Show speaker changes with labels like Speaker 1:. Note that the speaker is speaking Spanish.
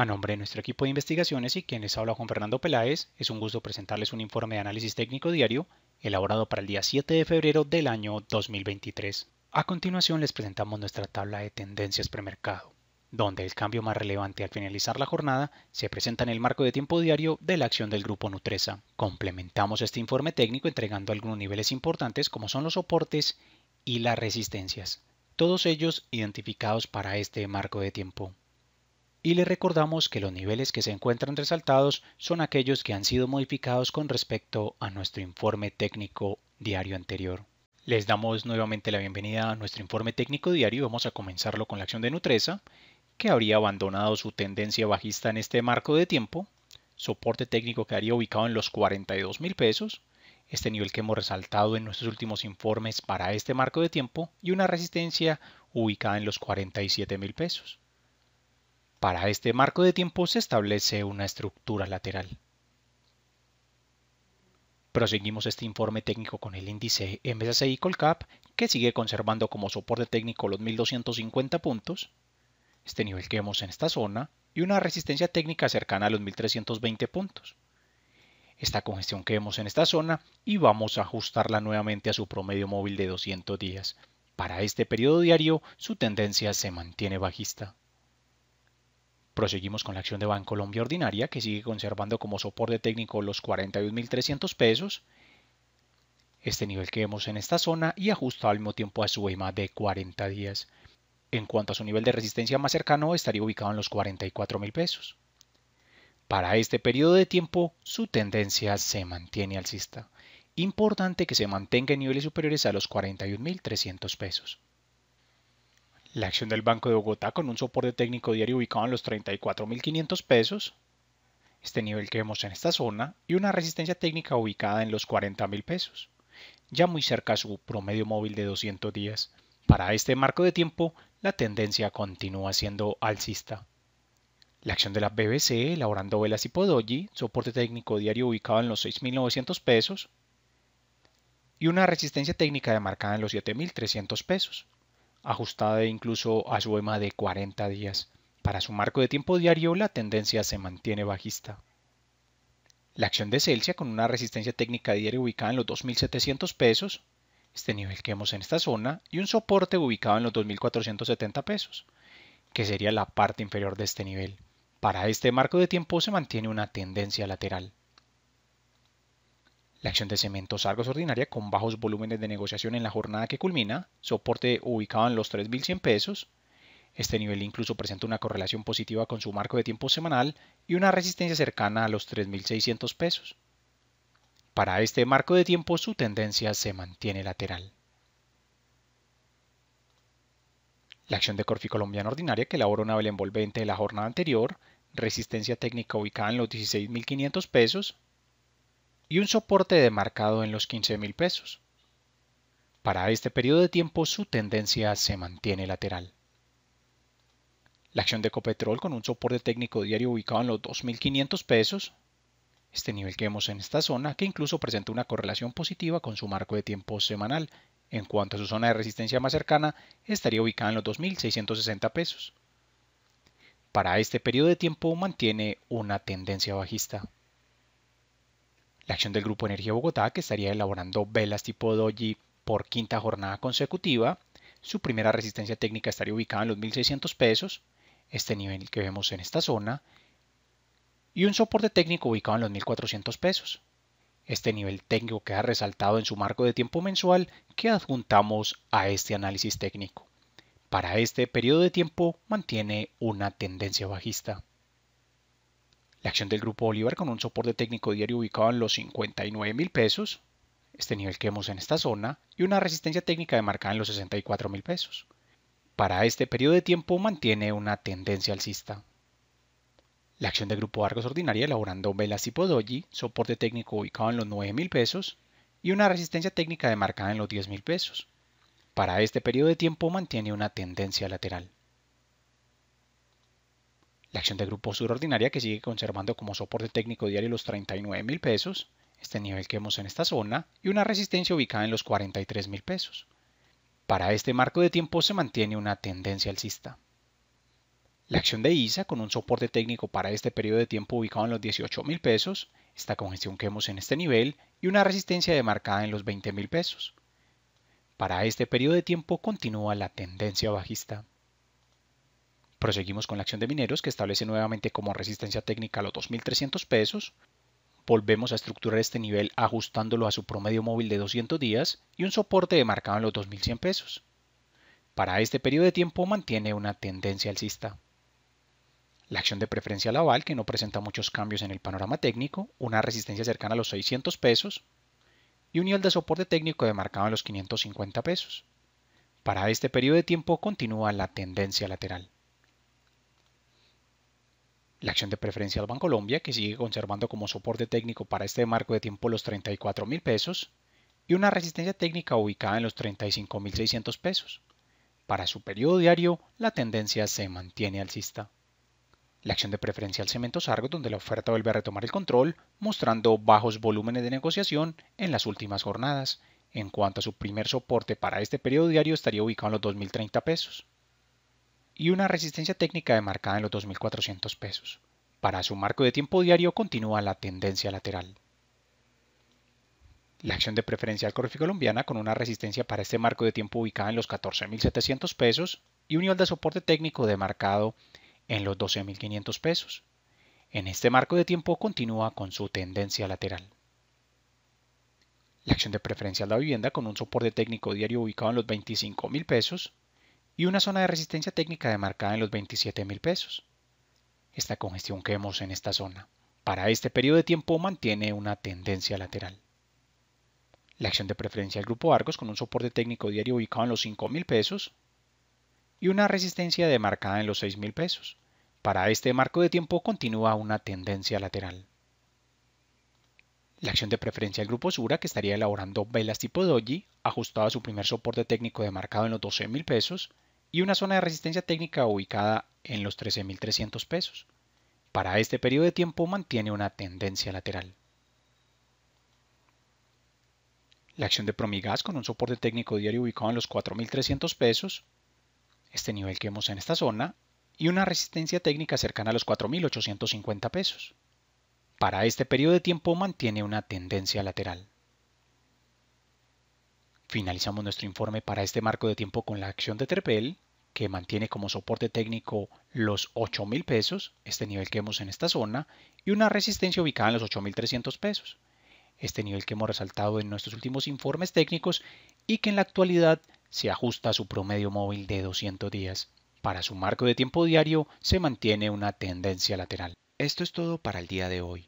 Speaker 1: A nombre de nuestro equipo de investigaciones y quien les habla Juan Fernando Peláez, es un gusto presentarles un informe de análisis técnico diario elaborado para el día 7 de febrero del año 2023. A continuación les presentamos nuestra tabla de tendencias premercado, donde el cambio más relevante al finalizar la jornada se presenta en el marco de tiempo diario de la acción del grupo Nutresa. Complementamos este informe técnico entregando algunos niveles importantes como son los soportes y las resistencias, todos ellos identificados para este marco de tiempo y le recordamos que los niveles que se encuentran resaltados son aquellos que han sido modificados con respecto a nuestro informe técnico diario anterior. Les damos nuevamente la bienvenida a nuestro informe técnico diario y vamos a comenzarlo con la acción de Nutresa, que habría abandonado su tendencia bajista en este marco de tiempo, soporte técnico quedaría ubicado en los 42 mil pesos, este nivel que hemos resaltado en nuestros últimos informes para este marco de tiempo y una resistencia ubicada en los 47 mil pesos. Para este marco de tiempo se establece una estructura lateral. Proseguimos este informe técnico con el índice MSCI Colcap, que sigue conservando como soporte técnico los 1250 puntos, este nivel que vemos en esta zona, y una resistencia técnica cercana a los 1320 puntos. Esta congestión que vemos en esta zona y vamos a ajustarla nuevamente a su promedio móvil de 200 días. Para este periodo diario, su tendencia se mantiene bajista. Proseguimos con la acción de colombia Ordinaria, que sigue conservando como soporte técnico los 41.300 pesos, este nivel que vemos en esta zona y ajustado al mismo tiempo a su EMA de 40 días. En cuanto a su nivel de resistencia más cercano, estaría ubicado en los 44.000 pesos. Para este periodo de tiempo, su tendencia se mantiene alcista. Importante que se mantenga en niveles superiores a los 41.300 pesos. La acción del Banco de Bogotá con un soporte técnico diario ubicado en los 34.500 pesos, este nivel que vemos en esta zona, y una resistencia técnica ubicada en los 40.000 pesos, ya muy cerca a su promedio móvil de 200 días. Para este marco de tiempo, la tendencia continúa siendo alcista. La acción de la BBC elaborando velas y Podoji, soporte técnico diario ubicado en los 6.900 pesos, y una resistencia técnica demarcada en los 7.300 pesos ajustada incluso a su EMA de 40 días. Para su marco de tiempo diario, la tendencia se mantiene bajista. La acción de Celsia con una resistencia técnica diaria ubicada en los 2.700 pesos, este nivel que vemos en esta zona, y un soporte ubicado en los 2.470 pesos, que sería la parte inferior de este nivel. Para este marco de tiempo se mantiene una tendencia lateral. La acción de Cementos Argos ordinaria con bajos volúmenes de negociación en la jornada que culmina, soporte ubicado en los 3.100 pesos. Este nivel incluso presenta una correlación positiva con su marco de tiempo semanal y una resistencia cercana a los 3.600 pesos. Para este marco de tiempo su tendencia se mantiene lateral. La acción de Corfi Colombiana Ordinaria que elabora una vela envolvente de la jornada anterior, resistencia técnica ubicada en los 16.500 pesos, y un soporte demarcado en los $15,000. pesos. Para este periodo de tiempo su tendencia se mantiene lateral. La acción de Copetrol con un soporte técnico diario ubicado en los 2.500 pesos, este nivel que vemos en esta zona, que incluso presenta una correlación positiva con su marco de tiempo semanal. En cuanto a su zona de resistencia más cercana, estaría ubicada en los 2.660 pesos. Para este periodo de tiempo mantiene una tendencia bajista. La acción del Grupo Energía Bogotá, que estaría elaborando velas tipo doji por quinta jornada consecutiva, su primera resistencia técnica estaría ubicada en los 1.600 pesos, este nivel que vemos en esta zona, y un soporte técnico ubicado en los 1.400 pesos. Este nivel técnico queda resaltado en su marco de tiempo mensual que adjuntamos a este análisis técnico. Para este periodo de tiempo mantiene una tendencia bajista. La acción del Grupo Bolívar con un soporte técnico diario ubicado en los 59 mil pesos, este nivel que vemos en esta zona, y una resistencia técnica demarcada en los 64 mil pesos. Para este periodo de tiempo mantiene una tendencia alcista. La acción del Grupo Argos Ordinaria elaborando velas tipo doji, soporte técnico ubicado en los 9 mil pesos, y una resistencia técnica demarcada en los 10 mil pesos. Para este periodo de tiempo mantiene una tendencia lateral. La acción de grupo Ordinaria que sigue conservando como soporte técnico diario los 39 mil pesos, este nivel que vemos en esta zona, y una resistencia ubicada en los 43 mil pesos. Para este marco de tiempo se mantiene una tendencia alcista. La acción de ISA, con un soporte técnico para este periodo de tiempo ubicado en los 18 mil pesos, esta congestión que vemos en este nivel y una resistencia demarcada en los 20 mil pesos. Para este periodo de tiempo continúa la tendencia bajista. Proseguimos con la acción de mineros que establece nuevamente como resistencia técnica los 2.300 pesos. Volvemos a estructurar este nivel ajustándolo a su promedio móvil de 200 días y un soporte demarcado en los 2.100 pesos. Para este periodo de tiempo mantiene una tendencia alcista. La acción de preferencia Laval, que no presenta muchos cambios en el panorama técnico, una resistencia cercana a los 600 pesos y un nivel de soporte técnico demarcado en los 550 pesos. Para este periodo de tiempo continúa la tendencia lateral la acción de preferencial colombia que sigue conservando como soporte técnico para este marco de tiempo los 34 mil pesos, y una resistencia técnica ubicada en los $35,600. pesos. Para su periodo diario, la tendencia se mantiene alcista. La acción de al Cemento Argos donde la oferta vuelve a retomar el control, mostrando bajos volúmenes de negociación en las últimas jornadas. En cuanto a su primer soporte para este periodo diario, estaría ubicado en los 2.030 pesos y una resistencia técnica demarcada en los 2.400 pesos. Para su marco de tiempo diario continúa la tendencia lateral. La acción de Preferencia corriente colombiana con una resistencia para este marco de tiempo ubicada en los 14.700 pesos y un nivel de soporte técnico demarcado en los 12.500 pesos. En este marco de tiempo continúa con su tendencia lateral. La acción de Preferencia de la vivienda con un soporte técnico diario ubicado en los 25.000 pesos y una zona de resistencia técnica demarcada en los 27 mil pesos. Esta congestión que vemos en esta zona para este periodo de tiempo mantiene una tendencia lateral. La acción de preferencia del grupo Argos con un soporte técnico diario ubicado en los 5 pesos y una resistencia demarcada en los 6 pesos. Para este marco de tiempo continúa una tendencia lateral. La acción de preferencia del grupo Sura, que estaría elaborando velas tipo Doji, ajustado a su primer soporte técnico demarcado en los 12 pesos, y una zona de resistencia técnica ubicada en los 13.300 pesos. Para este periodo de tiempo mantiene una tendencia lateral. La acción de Promigas con un soporte técnico diario ubicado en los 4.300 pesos, este nivel que vemos en esta zona, y una resistencia técnica cercana a los 4.850 pesos. Para este periodo de tiempo mantiene una tendencia lateral. Finalizamos nuestro informe para este marco de tiempo con la acción de Terpel, que mantiene como soporte técnico los 8.000 pesos, este nivel que vemos en esta zona, y una resistencia ubicada en los 8.300 pesos, este nivel que hemos resaltado en nuestros últimos informes técnicos y que en la actualidad se ajusta a su promedio móvil de 200 días. Para su marco de tiempo diario se mantiene una tendencia lateral. Esto es todo para el día de hoy